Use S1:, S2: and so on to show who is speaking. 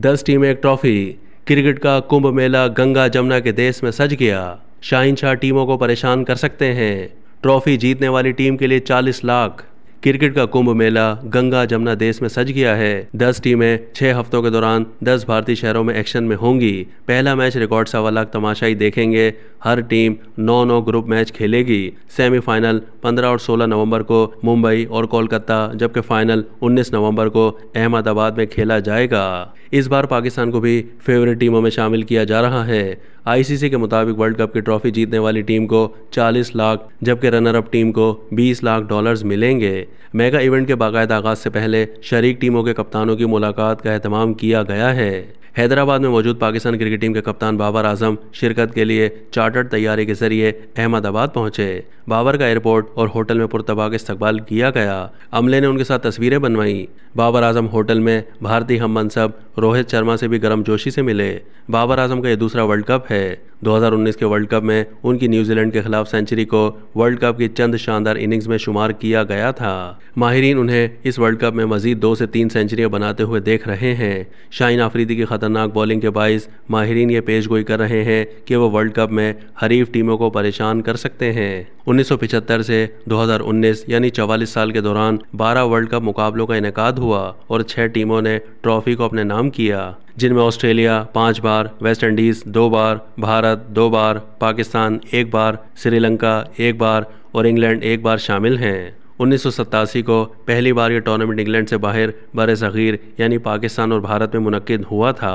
S1: दस टीमें एक ट्रॉफी क्रिकेट का कुंभ मेला गंगा जमुना के देश में सज गया शाहीन शाह टीमों को परेशान कर सकते हैं ट्रॉफी जीतने वाली टीम के लिए 40 लाख क्रिकेट का कुंभ मेला गंगा जमुना देश में सज गया है दस टीमें छह हफ्तों के दौरान दस भारतीय शहरों में एक्शन में होंगी पहला मैच रिकॉर्ड सवा लाख तमाशाई देखेंगे हर टीम नौ नौ ग्रुप मैच खेलेगी सेमीफाइनल 15 और 16 नवंबर को मुंबई और कोलकाता जबकि फाइनल 19 नवंबर को अहमदाबाद में खेला जाएगा इस बार पाकिस्तान को भी फेवरेट टीमों में शामिल किया जा रहा है आईसीसी के मुताबिक वर्ल्ड कप की ट्रॉफी जीतने वाली टीम को 40 लाख जबकि रनर अप टीम को 20 लाख डॉलर्स मिलेंगे मेगा इवेंट के बाकायदा आगाज से पहले शरीक टीमों के कप्तानों की मुलाकात का अहतमाम किया गया है हैदराबाद में मौजूद पाकिस्तान क्रिकेट टीम के कप्तान बाबर आजम शिरकत के लिए चार्टर्ड तैयारी के जरिए अहमदाबाद पहुंचे बाबर का एयरपोर्ट और होटल में पुरतबा का इस्तकबाल किया गया अमले ने उनके साथ तस्वीरें बनवाई बाबर आजम होटल में भारतीय हम मनसब रोहित शर्मा से भी जोशी से मिले बाबर आजम का यह दूसरा वर्ल्ड कप है 2019 के वर्ल्ड कप में उनकी न्यूजीलैंड के खिलाफ सेंचुरी को वर्ल्ड कप की चंद शानदार इनिंग्स में शुमार किया गया था माहरीन उन्हें इस वर्ल्ड कप में मजीद दो से तीन सेंचुरियां बनाते हुए देख रहे हैं शाहीन आफरीदी की खतरनाक बॉलिंग के बायस माहरीन ये पेश गोई कर रहे हैं कि वो वर्ल्ड कप में हरीफ टीमों को परेशान कर सकते हैं 1975 से 2019 यानी 44 साल के दौरान 12 वर्ल्ड कप मुकाबलों का इनका हुआ और छह टीमों ने ट्रॉफी को अपने नाम किया जिनमें ऑस्ट्रेलिया पाँच बार वेस्ट इंडीज़ दो बार भारत दो बार पाकिस्तान एक बार श्रीलंका एक बार और इंग्लैंड एक बार शामिल हैं उन्नीस को पहली बार ये टूर्नामेंट इंग्लैंड से बाहर बर यानी पाकिस्तान और भारत में मुनद हुआ था